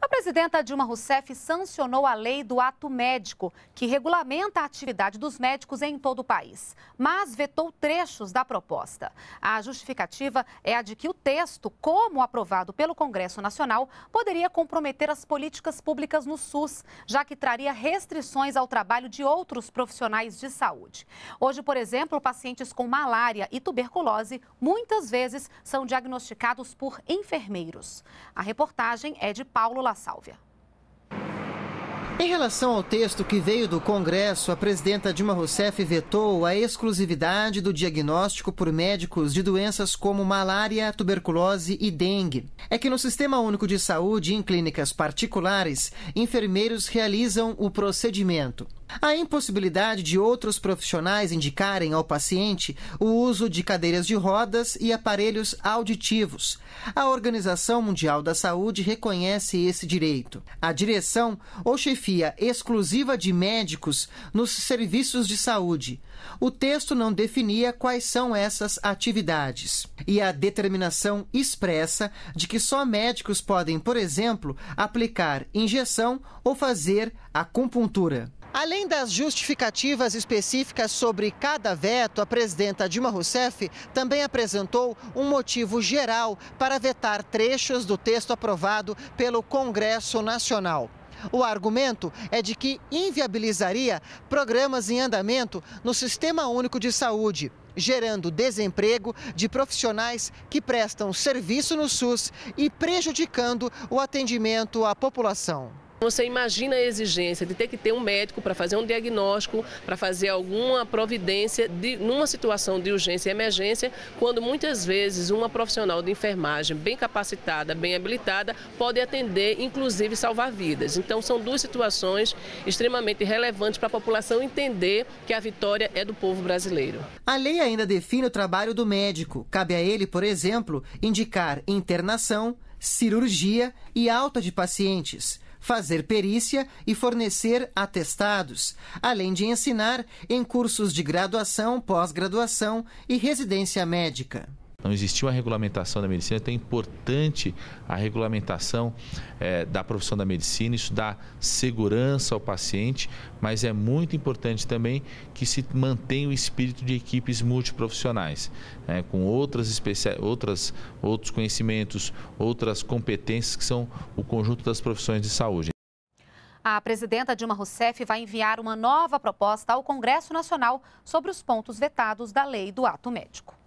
A presidenta Dilma Rousseff sancionou a lei do ato médico, que regulamenta a atividade dos médicos em todo o país, mas vetou trechos da proposta. A justificativa é a de que o texto, como aprovado pelo Congresso Nacional, poderia comprometer as políticas públicas no SUS, já que traria restrições ao trabalho de outros profissionais de saúde. Hoje, por exemplo, pacientes com malária e tuberculose muitas vezes são diagnosticados por enfermeiros. A reportagem é de Paulo La Sálvia. Em relação ao texto que veio do Congresso, a presidenta Dilma Rousseff vetou a exclusividade do diagnóstico por médicos de doenças como malária, tuberculose e dengue. É que no Sistema Único de Saúde, em clínicas particulares, enfermeiros realizam o procedimento. A impossibilidade de outros profissionais indicarem ao paciente o uso de cadeiras de rodas e aparelhos auditivos. A Organização Mundial da Saúde reconhece esse direito. A direção ou chefia exclusiva de médicos nos serviços de saúde. O texto não definia quais são essas atividades. E a determinação expressa de que só médicos podem, por exemplo, aplicar injeção ou fazer acupuntura. Além das justificativas específicas sobre cada veto, a presidenta Dilma Rousseff também apresentou um motivo geral para vetar trechos do texto aprovado pelo Congresso Nacional. O argumento é de que inviabilizaria programas em andamento no Sistema Único de Saúde, gerando desemprego de profissionais que prestam serviço no SUS e prejudicando o atendimento à população. Você imagina a exigência de ter que ter um médico para fazer um diagnóstico, para fazer alguma providência de, numa situação de urgência e emergência, quando muitas vezes uma profissional de enfermagem bem capacitada, bem habilitada, pode atender, inclusive salvar vidas. Então, são duas situações extremamente relevantes para a população entender que a vitória é do povo brasileiro. A lei ainda define o trabalho do médico. Cabe a ele, por exemplo, indicar internação, cirurgia e alta de pacientes fazer perícia e fornecer atestados, além de ensinar em cursos de graduação, pós-graduação e residência médica. Não existiu a regulamentação da medicina, então é importante a regulamentação é, da profissão da medicina, isso dá segurança ao paciente, mas é muito importante também que se mantenha o espírito de equipes multiprofissionais, né, com outras, especi... outras outros conhecimentos, outras competências que são o conjunto das profissões de saúde. A presidenta Dilma Rousseff vai enviar uma nova proposta ao Congresso Nacional sobre os pontos vetados da lei do ato médico.